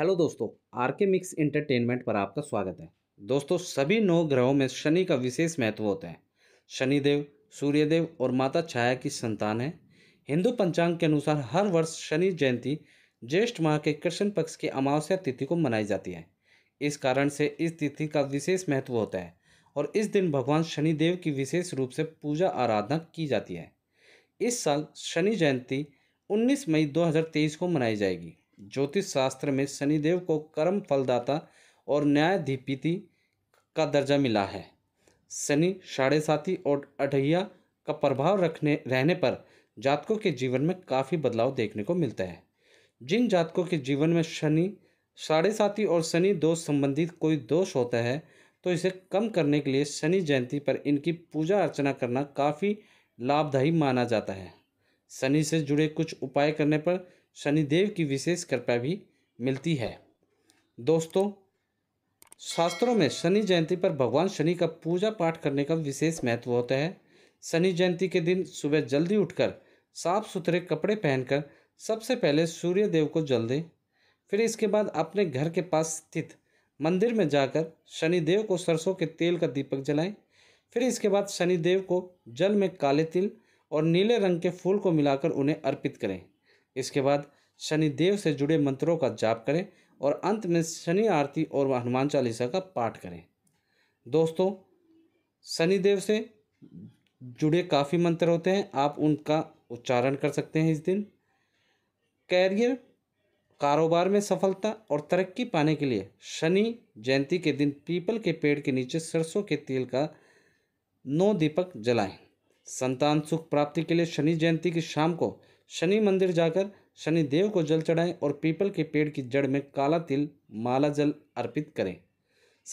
hello दोस्तों are K mix entertainment पर आपका स्वागत है दोस्तों सभी नौ ग्रहों में शनि का विशेष महत्व होता है शनिदेव सूर्यदेव और माता छाया की संतान है हिंदू पंचांग के अनुसार हर वर्ष शनि जयंती ज्येष्ठ माह के कृष्ण पक्ष की अमावस्या तिथि को मनाई जाती है इस कारण से इस तिथि का विशेष महत्व होता है और इस दिन भगवान शनिदेव की विशेष रूप से पूजा आराधना की जाती है इस साल शनि जयंती 19 मई 2023 को मनाई जाएगी ज्योतिष शास्त्र में शनिदेव को कर्म फलदाता और न्यायाधिपति का दर्जा मिला है शनि साढ़े साथी और अढ़ैया का प्रभाव रखने रहने पर जातकों के जीवन में काफ़ी बदलाव देखने को मिलता है जिन जातकों के जीवन में शनि साढ़े साथी और शनि दोष संबंधित कोई दोष होता है तो इसे कम करने के लिए शनि जयंती पर इनकी पूजा अर्चना करना काफ़ी लाभदायी माना जाता है शनि से जुड़े कुछ उपाय करने पर शनिदेव की विशेष कृपा भी मिलती है दोस्तों शास्त्रों में शनि जयंती पर भगवान शनि का पूजा पाठ करने का विशेष महत्व होता है शनि जयंती के दिन सुबह जल्दी उठकर साफ सुथरे कपड़े पहनकर सबसे पहले सूर्य देव को जल दें फिर इसके बाद अपने घर के पास स्थित मंदिर में जाकर शनिदेव को सरसों के तेल का दीपक जलाएं फिर इसके बाद शनिदेव को जल में काले तिल और नीले रंग के फूल को मिलाकर उन्हें अर्पित करें इसके बाद शनिदेव से जुड़े मंत्रों का जाप करें और अंत में शनि आरती और हनुमान चालीसा का पाठ करें दोस्तों शनिदेव से जुड़े काफ़ी मंत्र होते हैं आप उनका उच्चारण कर सकते हैं इस दिन कैरियर कारोबार में सफलता और तरक्की पाने के लिए शनि जयंती के दिन पीपल के पेड़ के नीचे सरसों के तेल का नौ दीपक जलाएं संतान सुख प्राप्ति के लिए शनि जयंती की शाम को शनि मंदिर जाकर शनि देव को जल चढ़ाएं और पीपल के पेड़ की जड़ में काला तिल माला जल अर्पित करें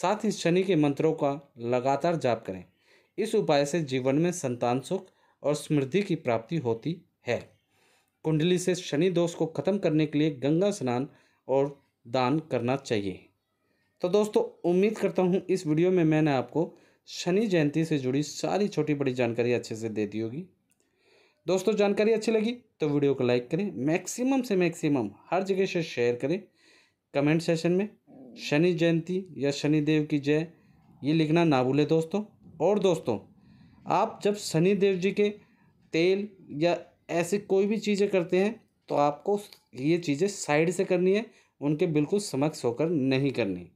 साथ ही शनि के मंत्रों का लगातार जाप करें इस उपाय से जीवन में संतान सुख और समृद्धि की प्राप्ति होती है कुंडली से शनि दोष को खत्म करने के लिए गंगा स्नान और दान करना चाहिए तो दोस्तों उम्मीद करता हूँ इस वीडियो में मैंने आपको शनि जयंती से जुड़ी सारी छोटी बड़ी जानकारी अच्छे से दे दी होगी दोस्तों जानकारी अच्छी लगी तो वीडियो को लाइक करें मैक्सिमम से मैक्सिमम हर जगह से शेयर करें कमेंट सेशन में शनि जयंती या शनिदेव की जय ये लिखना ना भूलें दोस्तों और दोस्तों आप जब शनिदेव जी के तेल या ऐसी कोई भी चीज़ें करते हैं तो आपको ये चीज़ें साइड से करनी है उनके बिल्कुल समक्ष होकर नहीं करनी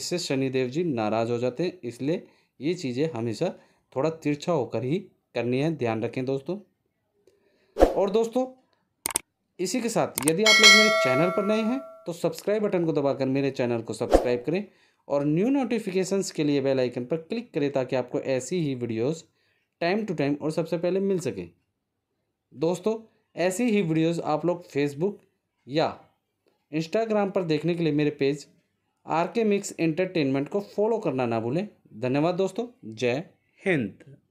इससे शनिदेव जी नाराज़ हो जाते हैं इसलिए ये चीज़ें हमेशा थोड़ा तिरछा होकर ही करनी है ध्यान रखें दोस्तों और दोस्तों इसी के साथ यदि आप लोग मेरे चैनल पर नए हैं तो सब्सक्राइब बटन को दबाकर मेरे चैनल को सब्सक्राइब करें और न्यू नोटिफिकेशंस के लिए बेल आइकन पर क्लिक करें ताकि आपको ऐसी ही वीडियोस टाइम टू टाइम और सबसे पहले मिल सके दोस्तों ऐसी ही वीडियोस आप लोग फेसबुक या इंस्टाग्राम पर देखने के लिए मेरे page R K mix entertainment को फॉलो करना ना भूलें धन्यवाद दोस्तों जय हिंद